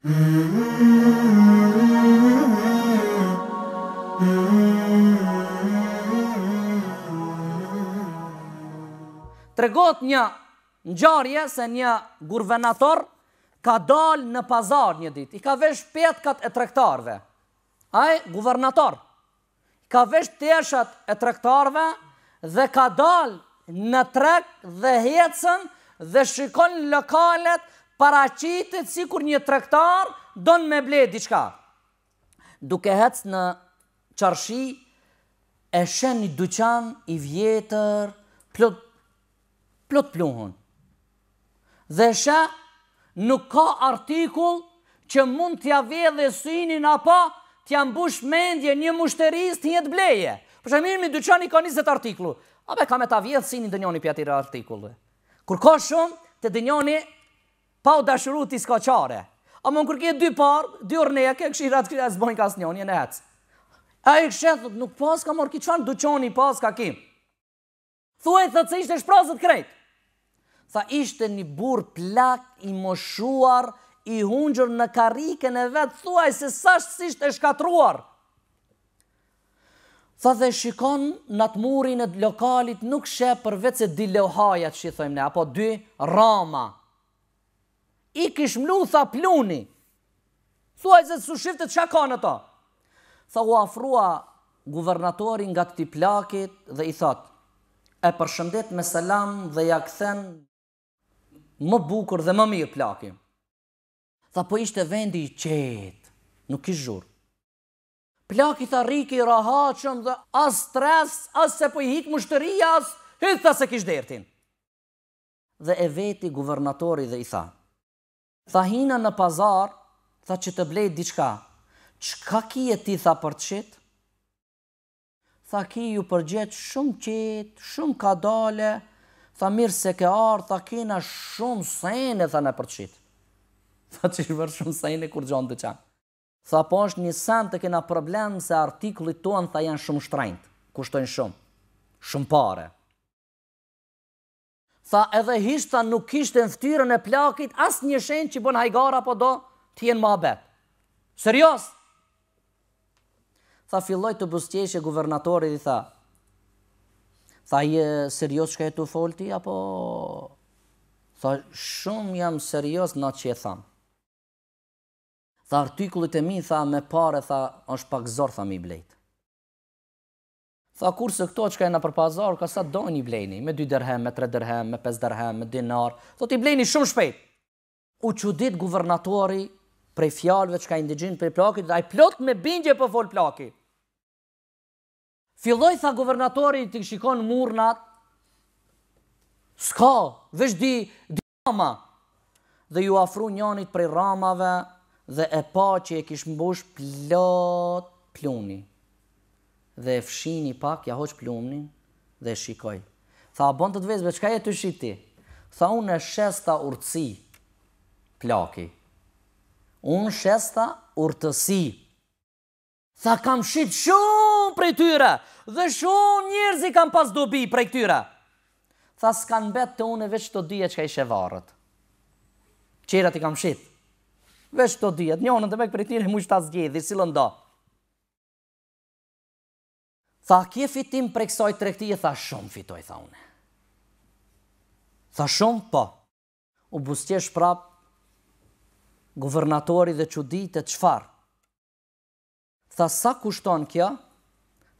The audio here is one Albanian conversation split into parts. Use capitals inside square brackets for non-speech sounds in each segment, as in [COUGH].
Tregot një ngjarje se një gurvenator ka dalë në pazar një ditë. I ka vesh petkat e tregtarëve. Ai guvernator ka vesh teshat e tregtarëve dhe ka dalë në treg dhe hecën dhe shikon lokalet paracitet si kur një trektar donë me ble diqka. Duke hec në qarshi, e shen një duqan i vjetër, plot, plot pluhun. Dhe shë nuk ka artikull që mund t'ja vje dhe synin apo t'ja mbush mendje një mushteris t'jet bleje. Për shemir një duqan i ka 20 artiklu. Abe ka me ta vje dhe synin dë njoni pja tira artiklu. Kur ka shumë, të dë pa u dashuru ti s'ka qare. A më në kërke dy parë, dy orneke, ke këshira kërë e zbojnë ka s'njoni, e në hecë. A i këshë, thëtë, nuk pas ka morë, ki qëfar duqoni pas ka kim. Thuaj, thëtë, se ishte shprazët krejt. Tha, ishte një burë plak, i moshuar, i hungjër në kariken e vetë, thuaj, se sashtë si ishte shkatruar. Tha, dhe shikon në atë murin e lokalit, nuk shepër vetë se di leuhajat, që i thëjmë ne, apo dy Rama i kish mlu, tha pluni. Thua e zëtë su shiftet, që ka në ta? Tha u afrua guvernatorin nga këti plakit dhe i thot, e përshëndet me selam dhe ja këthen më bukur dhe më mirë plakim. Tha po ishte vendi i qetë, nuk i Plak Plakit tha riki i rahachëm dhe as stres, as se po i hitë mushtëria, as hytë tha se kish dertin. Dhe e veti guvernatori dhe i thot, Tha hina në pazar, tha që të blejt diqka. Qka ki e ti tha për të Tha ki ju përgjet shumë qitë, shumë kadale, tha mirë se ke arë, tha kina shumë sene, tha në për të qitë. [LAUGHS] Tha që vërë shumë sene, kur gjonë të qanë. Tha po është një sen të kena problem se artiklit tonë tha janë shumë shtrajnët, kushtojnë shumë, shumë pare tha edhe tha nuk ishte në ftyrën e plakit asë një shenë që bënë hajgar apo do të jenë ma betë. Serios? Tha filloj të bustjeshe guvernatori dhe tha, tha je serios shka e të folti apo... Tha shumë jam serios në që e thamë. Tha artikullit e mi, tha me pare, tha është pak zorë, tha mi blejtë. Tha kur se këto që e në pazar, ka sa dojnë i bleni, me 2 dërhem, me 3 dërhem, me 5 dërhem, me dinar, thot i bleni shumë shpejt. U çudit guvernatori prej fjalëve që ka indigjin prej plakit, dhe plot me bingje për po fol plaki. Filoj tha guvernatori të shikon murnat, s'ka, vesh di, di rama, dhe ju afru njënit prej ramave, dhe e pa që e kishë mbush plot pluni dhe e fshini pak, ja hoqë plumnin dhe e shikoj. Tha, bon të të vezbe, qka e të shiti? Tha, unë e shesta urtësi, plaki. Unë shesta urtësi. Tha, kam shit shumë prej tyre, dhe shumë njërzi kam pas dobi prej tyre. Tha, s'kan bet të unë e veç të dhije qka i varët. Qera ti kam shit. Veç të dhije, njënë të me këpër e tyre, mu shtë zgjedi, si lënda. Tha, Tha, kje fitim për kësaj të rektije, tha, shumë fitoj, tha une. Tha, shumë, po, u bustje prap, guvernatori dhe që ditë e qëfar. Tha, sa kushton kjo?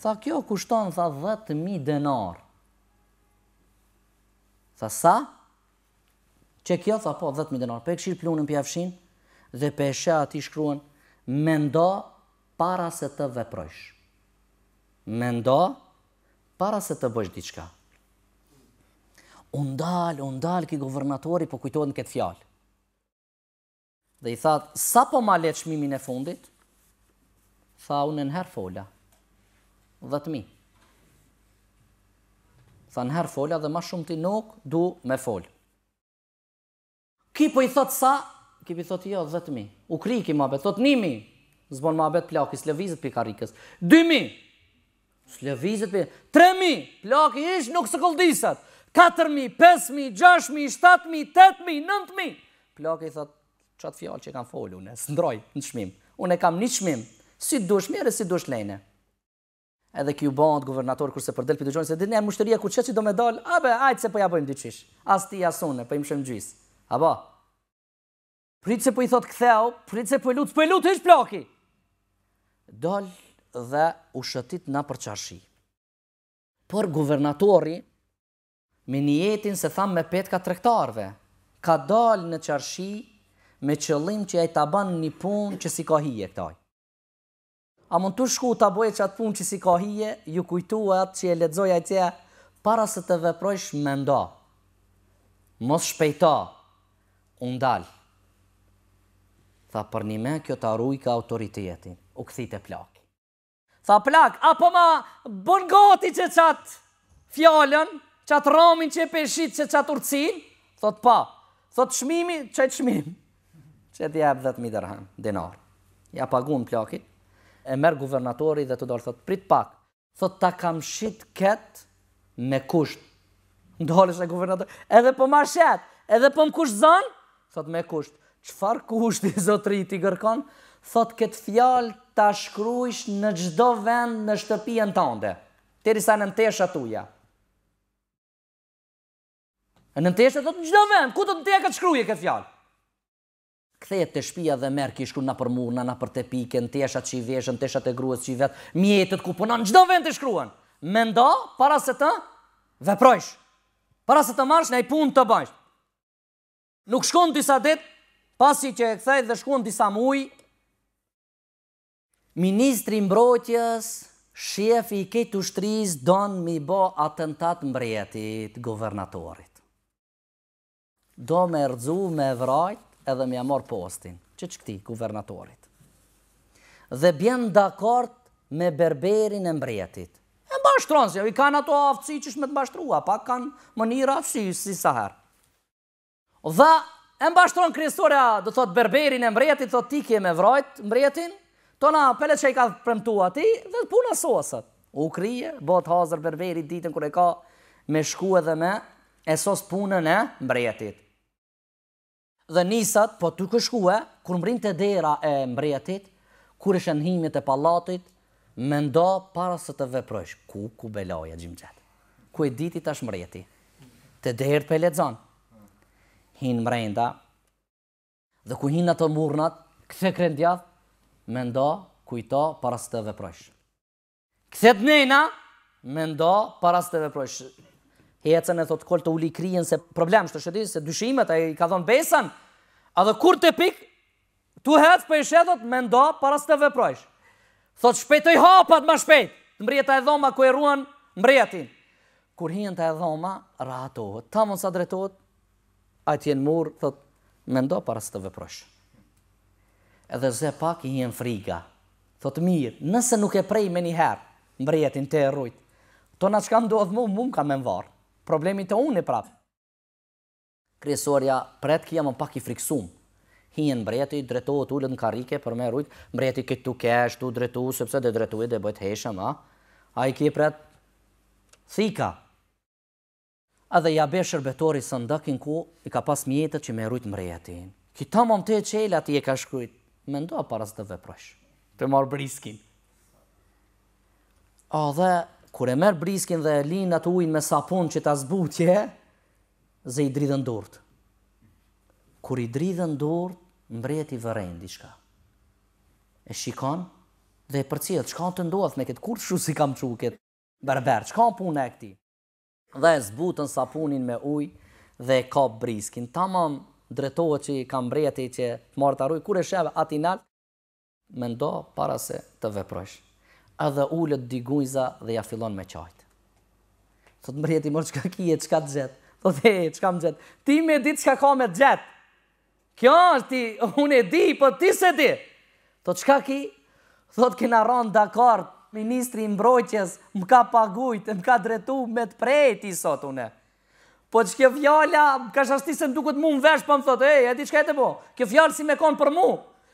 Tha, kjo kushton, tha, 10.000 denar. Tha, sa? Që kjo, tha, po, 10.000 denar. Për e këshirë plunën për dhe për e shëa ati shkruen, mendo para se të veprojshë me nda, para se të bësh diqka. Undal, undal, ki guvernatori po kujtojnë këtë fjalë. Dhe i thatë, sa po ma le shmimin e fundit? Tha unë në herë fola, dhe të mi. Tha në fola dhe ma shumë ti nuk du me folë. Ki po i thot sa? Ki po i thotë jo, dhe të mi. U kri i ki ma betë, nimi. Zbon ma betë plakis, levizit pikarikës. Dymi! Dymi! Slevizet për 3.000 plak i ish nuk së këldisat. 4.000, 5.000, 6.000, 7.000, 8.000, 9.000. Plak i thot, qatë fjallë që kam folu ne së ndroj në shmim. Unë e kam një shmim, si dush mire, si dush lejne. Edhe kjo bënd, guvernator, kërse për delpi të gjojnë, se dhe një mushtëria ku që që do me dalë, abe, ajtë se përja po bëjmë dyqish. As ti, as une, përjmë po shëmë gjys. Aba, pritë se për po i thot këtheu, pritë se për lutë, për lutë ish plaki. Dalë dhe u shëtit në përqashi. Por guvernatori, me njetin se thamë me petka trektarve, ka dalë në qarshi me qëllim që e taban një pun që si ka hije këtaj. A mund të shku të boje që atë pun që si ka hije, ju kujtu e atë që e ledzoj a tje, para se të veprojsh me nda, mos shpejta, unë dalë. Tha për një me kjo të arruj ka autoritetin, u këthit e plakë. Tha plak, apo ma bon gati që qatë fjallën, qatë ramin që e peshit që qatë urcin, thot pa, thot shmimi, qaj të shmim, që [LAUGHS] e të jabë dhe të midërhen, dinar. Ja pagun plakit, e merë guvernatori dhe të dorë, thot prit pak, thot ta kam shit ket me kusht, ndohle shë e guvernatori, edhe po ma shet, edhe po më kusht zan, thot me kusht, qfar kusht [LAUGHS] i zotri ti gërkon, thot këtë fjalë ta shkruajsh në çdo vend në shtëpinë tënde. derisa sa në nëntesha atuja. Në tesh thot në çdo vend, ku do të ndjeka të shkruajë këtë fjalë? Kthehet te shtëpia dhe merr kishku na për murna, na për tepike, në teshat që i veshën, teshat e gruas që i vet, mjetët ku punon, çdo vend të shkruan. Mendo para se të veprosh. Para se të marrësh në ai punë të bash. Nuk shkon disa ditë pasi që e kthej dhe shkon disa muaj, Ministri mbrojtjes, shefi i këtë ushtriz, donë mi bo atentat mbrejetit guvernatorit. Do me rëdzu me vrajt edhe me amor postin, që që këti guvernatorit. Dhe bjen dakart me berberin e mbrejetit. E mba jo i kanë ato aftësi që shme të mbashtrua, pa kanë më njëra aftësi si saherë. Dhe e mbashtronë kristoria, do dhe thotë berberin e mbretit, dhe thotë ti kje me vrajt mbretin, Tona pelet që i ka premtu ati, dhe puna sosët. U krije, botë hazër berberi ditën kër e ka me shku edhe me, e sos punën e mbretit. Dhe nisat, po të këshku e, kër mbrin të dera e mbretit, kër ishen himit e palatit, me nda para së të veprojsh. Ku ku beloja gjimë gjatë? Ku e ditit tash mbreti? Të derë për lezon. Hinë mrejnda, dhe ku hinë atë murnat, këthe krendjath, me nda kujta para së të veprojsh. Këthet nejna, me nda para së të veprojsh. Hecën e thot kol të uli krijen se problem, shtë shëti se dyshimet a i ka thonë besan, a dhe kur të pik, tu hec për i shetot, me nda para së të veprojsh. Thot i hapat ma shpet, të mbrjeta e dhoma ku e ruan mbrjetin. Kur hien të e dhoma, rahatohet, ta mund sa dretohet, a tjenë murë, thot, me nda para së të edhe zë pak i jenë friga. Thotë mirë, nëse nuk e prej me një herë, të e rrujtë, të nga që ka ndodhë mu, mu më kam e më varë, problemi të unë i prafë. Kresoria pretë kja më pak i friksumë, hinë mbreti, dretohet o në karike për me rujtë, mbreti këtu kesh, tu dretu, sepse dhe dretu i dhe bëjtë heshëm, a? A i kje pretë, thika. A dhe jabe shërbetori së ndëkin ku, i ka pas mjetët që me rujtë mbreti. Kita më më të qelë ati e ka shkrujtë. Mendoa para së të veprosh. Të marë briskin. A dhe, kur e merë briskin dhe e linë atë ujnë me sapun që ta zbutje, zë i dridhen durët. Kur i dridhen durët, mbret i vërejnë diçka. E shikon dhe e përcijet, qka të ndodhë me këtë kur shu si kam që këtë berber, qka në punë e këti? Dhe e zbutën sapunin me ujë dhe e ka briskin. Tamam, dretohet që i kam brejeti që të marrë të kur e sheve ati nalë, me ndo para se të veprojsh. edhe ullët di gujza dhe ja fillon me qajtë. Të mbreti, mërjeti mërë që ka kije, që ka të gjithë. Të që ka më gjithë. Ti me ditë që ka ka me gjithë. Kjo është ti, unë e di, po ti se di. Të që ka ki, thotë kina ronë dakartë, ministri i mbrojqës, më ka pagujtë, më ka dretu me të prejti unë une. Po që kjo fjalla, ka shasti se më duket mu më vesh, po më thotë, e, e ti shkete po, kjo fjallë si me konë për mu.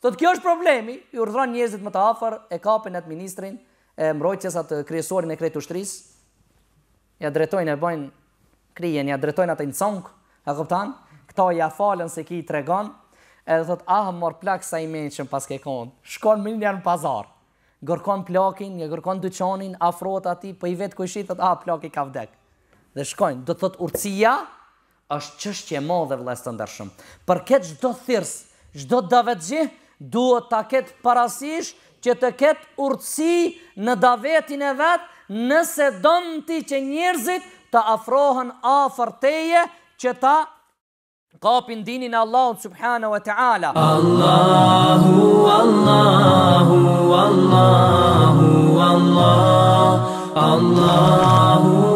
Thotë, kjo është problemi, i urdhron njëzit më të afer, e kapen e të ministrin, e mbrojtjes atë kryesorin e kretu shtris, ja drejtojnë e bojnë krijen, ja drejtojnë atë incong, e këptan, këta ja falen se ki i tregon, edhe thotë, ah, mor plak sa i menqën pas ke konë, shkon më një pazar, gërkon plakin, një gërkon dyqonin, afrot ati, për po i vetë kushit, thotë, ah, plak i ka vdek dhe shkojnë. Do të thot urtësia është çështje e madhe vëllai të ndershëm. Për këtë çdo thirrës, çdo davetxhi duhet ta ket parasysh që të ket urtësi në davetin e vet, nëse don ti që njerëzit të afrohen afër teje që ta kapin dinin Allahut subhanahu wa taala. Allahu Allahu Allahu Allahu Allahu